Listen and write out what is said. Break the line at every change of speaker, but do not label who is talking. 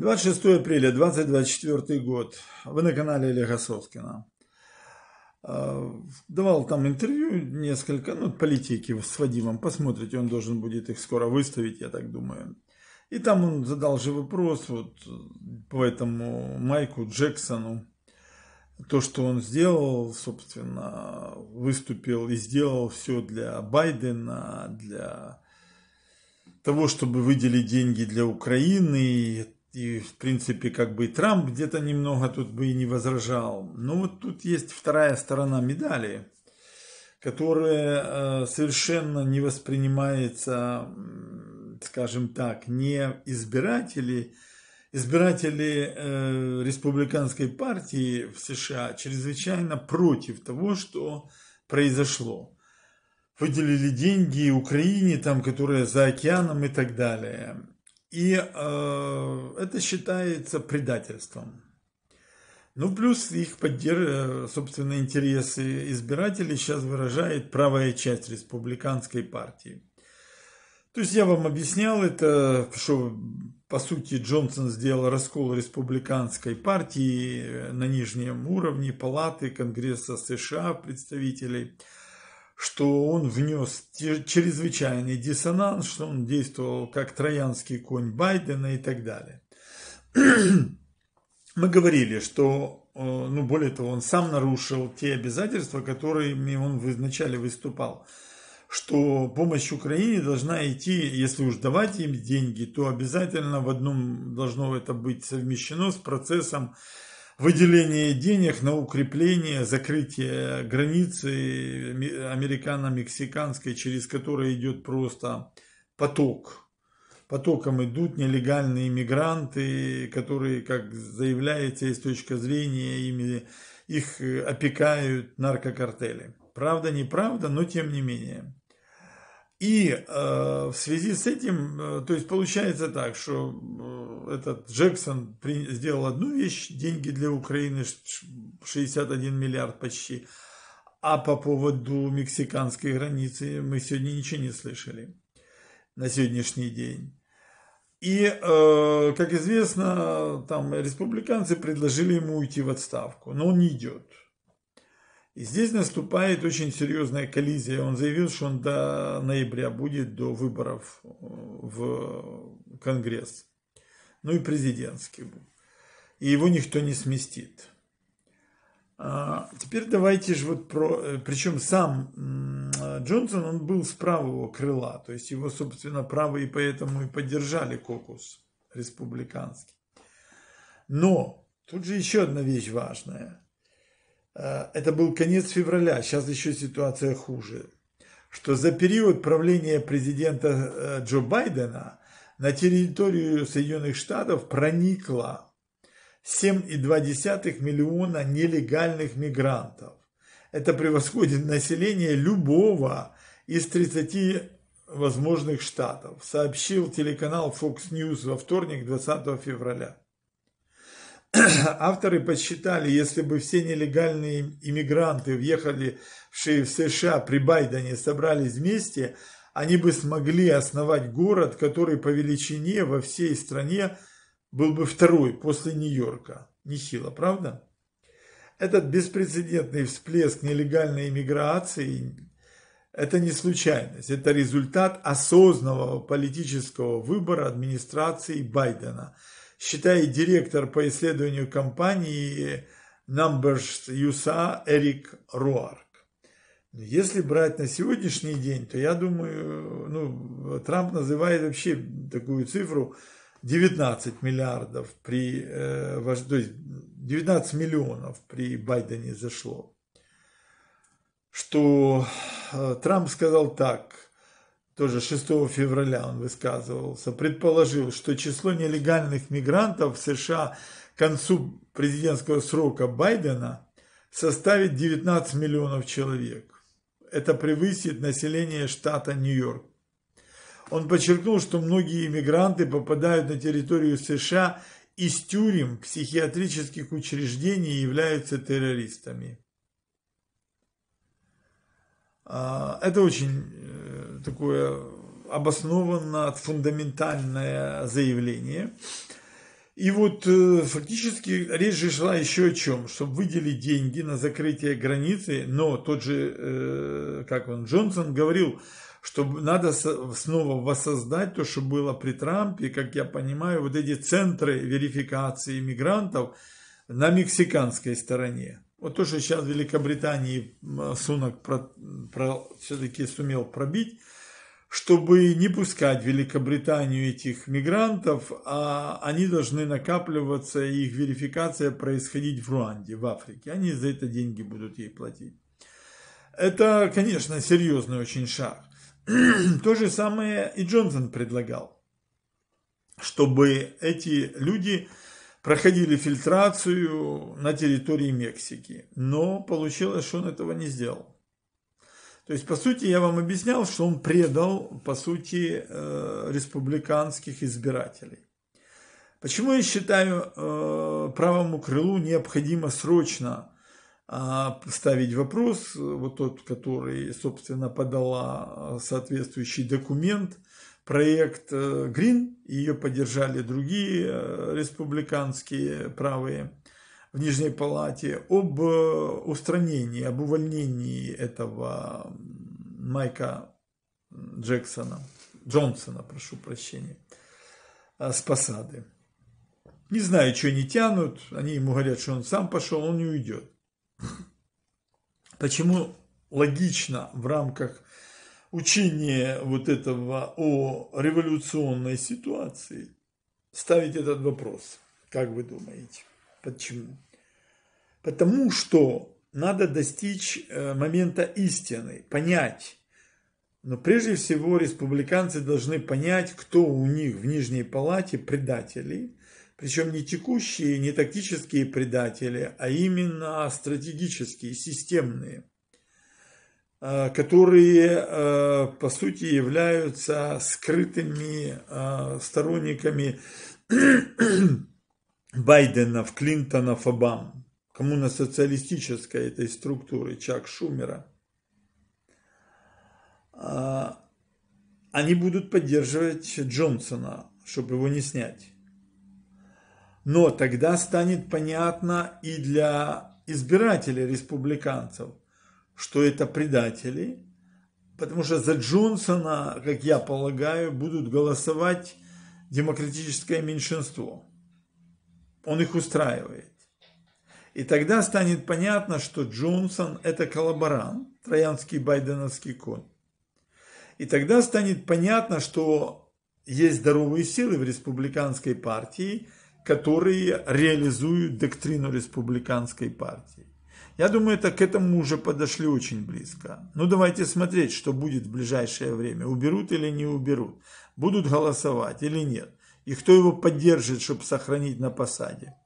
26 апреля 2024 год. Вы на канале Олега Соскина. А, давал там интервью несколько, ну, политики с Вадимом. Посмотрите, он должен будет их скоро выставить, я так думаю. И там он задал же вопрос вот по этому Майку Джексону. То, что он сделал, собственно, выступил и сделал все для Байдена, для того, чтобы выделить деньги для Украины, и, в принципе, как бы и Трамп где-то немного тут бы и не возражал. Но вот тут есть вторая сторона медали, которая э, совершенно не воспринимается, скажем так, не избиратели. Избиратели э, республиканской партии в США чрезвычайно против того, что произошло выделили деньги Украине, там, которая за океаном и так далее. И э, это считается предательством. Ну, плюс их поддерж... Э, собственно, интересы избирателей сейчас выражает правая часть республиканской партии. То есть я вам объяснял это, что по сути Джонсон сделал раскол республиканской партии на нижнем уровне Палаты Конгресса США представителей – что он внес чрезвычайный диссонанс, что он действовал как троянский конь Байдена и так далее. Мы говорили, что, э, ну более того, он сам нарушил те обязательства, которыми он вначале выступал, что помощь Украине должна идти, если уж давать им деньги, то обязательно в одном должно это быть совмещено с процессом выделение денег на укрепление, закрытие границы американо-мексиканской, через которую идет просто поток. Потоком идут нелегальные иммигранты, которые, как заявляется, из точки зрения ими, их опекают наркокартели. Правда, неправда, но тем не менее. И э, в связи с этим, э, то есть получается так, что э, этот Джексон при, сделал одну вещь, деньги для Украины 61 миллиард почти, а по поводу мексиканской границы мы сегодня ничего не слышали на сегодняшний день. И, э, как известно, там республиканцы предложили ему уйти в отставку, но он не идет. И здесь наступает очень серьезная коллизия. Он заявил, что он до ноября будет, до выборов э, в Конгресс. Ну и президентский И его никто не сместит. А теперь давайте же вот про... Э, Причем сам Джонсон, он был с правого крыла. То есть его, собственно, правые поэтому и поддержали кокус республиканский. Но тут же еще одна вещь важная – Э, это был конец февраля, сейчас еще ситуация хуже, что за период правления президента э, Джо Байдена на территорию Соединенных Штатов проникло 7,2 миллиона нелегальных мигрантов. Это превосходит население любого из 30 возможных штатов, сообщил телеканал Fox News во вторник 20 февраля. Авторы подсчитали, если бы все нелегальные иммигранты въехавшие в США при Байдене собрались вместе, они бы смогли основать город, который по величине во всей стране был бы второй после Нью-Йорка. Нехило, правда? Этот беспрецедентный всплеск нелегальной иммиграции – это не случайность, это результат осознанного политического выбора администрации Байдена – считает директор по исследованию компании Numbers USA Эрик Руарк. Если брать на сегодняшний день, то я думаю, ну, Трамп называет вообще такую цифру 19 миллиардов при, э, то есть 19 миллионов при Байдене зашло. Что э, Трамп сказал так – тоже 6 февраля он высказывался, предположил, что число нелегальных мигрантов в США к концу президентского срока Байдена составит 19 миллионов человек. Это превысит население штата Нью-Йорк. Он подчеркнул, что многие иммигранты попадают на территорию США из тюрем, психиатрических учреждений и являются террористами. А, это очень э, такое обоснованно фундаментальное заявление. И вот э, фактически речь же шла еще о чем, чтобы выделить деньги на закрытие границы, но тот же, э, как он, Джонсон говорил, что надо снова воссоздать то, что было при Трампе, как я понимаю, вот эти центры верификации мигрантов на мексиканской стороне. Вот то, что сейчас в Великобритании Сунок про, про, все-таки сумел пробить, чтобы не пускать в Великобританию этих мигрантов, а они должны накапливаться, и их верификация происходить в Руанде, в Африке. Они за это деньги будут ей платить. Это, конечно, серьезный очень шаг. То же самое и Джонсон предлагал, чтобы эти люди проходили фильтрацию на территории Мексики. Но получилось, что он этого не сделал. То есть, по сути, я вам объяснял, что он предал, по сути, э, республиканских избирателей. Почему я считаю, э, правому крылу необходимо срочно э, ставить вопрос, э, вот тот, который, собственно, подала соответствующий документ – проект э, Грин, ее поддержали другие э, республиканские правые в Нижней Палате, об э, устранении, об увольнении этого Майка Джексона, Джонсона, прошу прощения, с посады. Не знаю, что они тянут, они ему говорят, что он сам пошел, он не уйдет. Почему логично в рамках учение вот этого о революционной ситуации ставить этот вопрос? Как вы думаете? Почему? Потому что надо достичь э, момента истины, понять. Но прежде всего республиканцы должны понять, кто у них в Нижней Палате предатели, причем не текущие, не тактические предатели, а именно стратегические, системные. Э, которые, э, по сути, являются скрытыми э, сторонниками Байденов, Клинтонов, Обам, коммуно-социалистической этой структуры Чак Шумера, они будут поддерживать Джонсона, чтобы его не снять. Но тогда станет понятно и для избирателей республиканцев – что это предатели, потому что за Джонсона, как я полагаю, будут голосовать демократическое меньшинство. Он их устраивает. И тогда станет понятно, что Джонсон – это коллаборант, троянский байденовский конь. И тогда станет понятно, что есть здоровые силы в республиканской партии, которые реализуют доктрину республиканской партии. Я думаю, это к этому уже подошли очень близко. Ну, давайте смотреть, что будет в ближайшее время. Уберут или не уберут. Будут голосовать или нет. И кто его поддержит, чтобы сохранить на посаде.